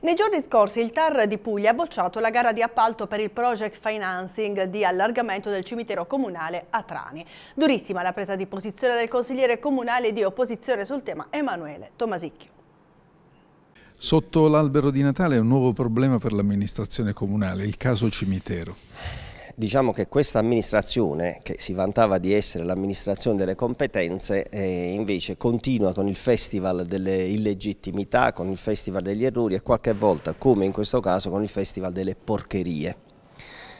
Nei giorni scorsi il TAR di Puglia ha bocciato la gara di appalto per il project financing di allargamento del cimitero comunale a Trani. Durissima la presa di posizione del consigliere comunale di opposizione sul tema Emanuele Tomasicchio. Sotto l'albero di Natale è un nuovo problema per l'amministrazione comunale, il caso cimitero. Diciamo che questa amministrazione, che si vantava di essere l'amministrazione delle competenze, eh, invece continua con il festival delle illegittimità, con il festival degli errori e qualche volta, come in questo caso, con il festival delle porcherie.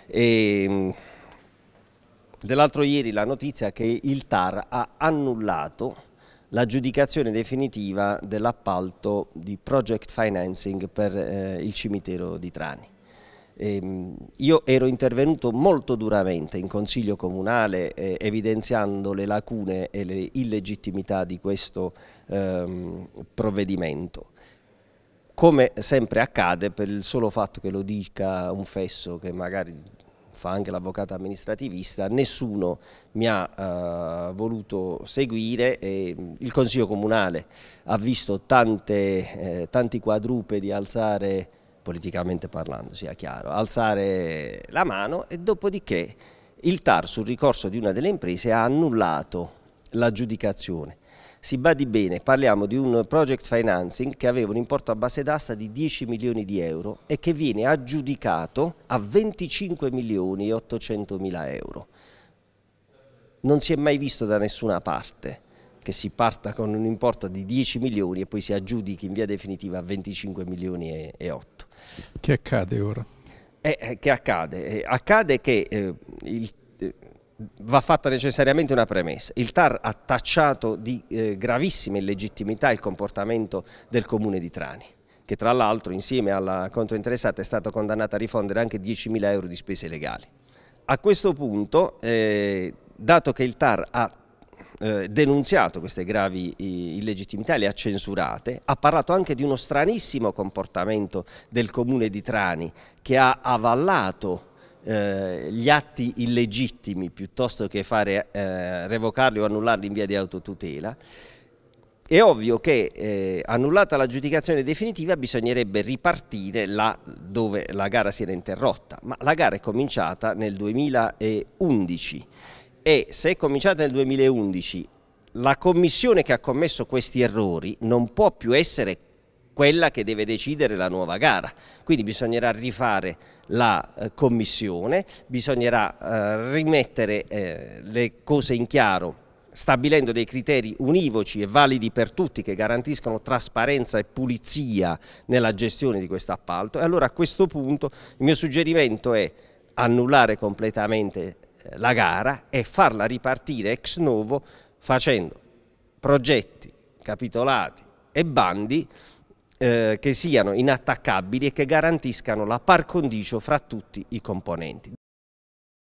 Ehm, dell'altro ieri la notizia che il TAR ha annullato l'aggiudicazione definitiva dell'appalto di project financing per eh, il cimitero di Trani. Ehm, io ero intervenuto molto duramente in Consiglio Comunale eh, evidenziando le lacune e le illegittimità di questo ehm, provvedimento come sempre accade per il solo fatto che lo dica un fesso che magari fa anche l'avvocato amministrativista, nessuno mi ha eh, voluto seguire e il Consiglio Comunale ha visto tante, eh, tanti quadrupedi alzare politicamente parlando, sia chiaro, alzare la mano e dopodiché il TAR sul ricorso di una delle imprese ha annullato l'aggiudicazione. Si badi bene, parliamo di un project financing che aveva un importo a base d'asta di 10 milioni di euro e che viene aggiudicato a 25 milioni e 800 mila euro. Non si è mai visto da nessuna parte che si parta con un importo di 10 milioni e poi si aggiudichi in via definitiva a 25 milioni e 8. Che accade ora? Eh, eh che accade? Eh, accade che eh, il, eh, va fatta necessariamente una premessa. Il TAR ha tacciato di eh, gravissima illegittimità il comportamento del comune di Trani che tra l'altro insieme alla controinteressata è stato condannata a rifondere anche 10.000 euro di spese legali. A questo punto, dato che il TAR ha eh, denunziato queste gravi illegittimità, le ha censurate, ha parlato anche di uno stranissimo comportamento del comune di Trani che ha avallato eh, gli atti illegittimi piuttosto che fare, eh, revocarli o annullarli in via di autotutela. È ovvio che eh, annullata giudicazione definitiva bisognerebbe ripartire là dove la gara si era interrotta, ma la gara è cominciata nel 2011 e se è cominciata nel 2011, la commissione che ha commesso questi errori non può più essere quella che deve decidere la nuova gara. Quindi bisognerà rifare la eh, commissione, bisognerà eh, rimettere eh, le cose in chiaro stabilendo dei criteri univoci e validi per tutti che garantiscono trasparenza e pulizia nella gestione di questo appalto. E allora a questo punto il mio suggerimento è annullare completamente la gara e farla ripartire ex novo facendo progetti, capitolati e bandi eh, che siano inattaccabili e che garantiscano la par condicio fra tutti i componenti.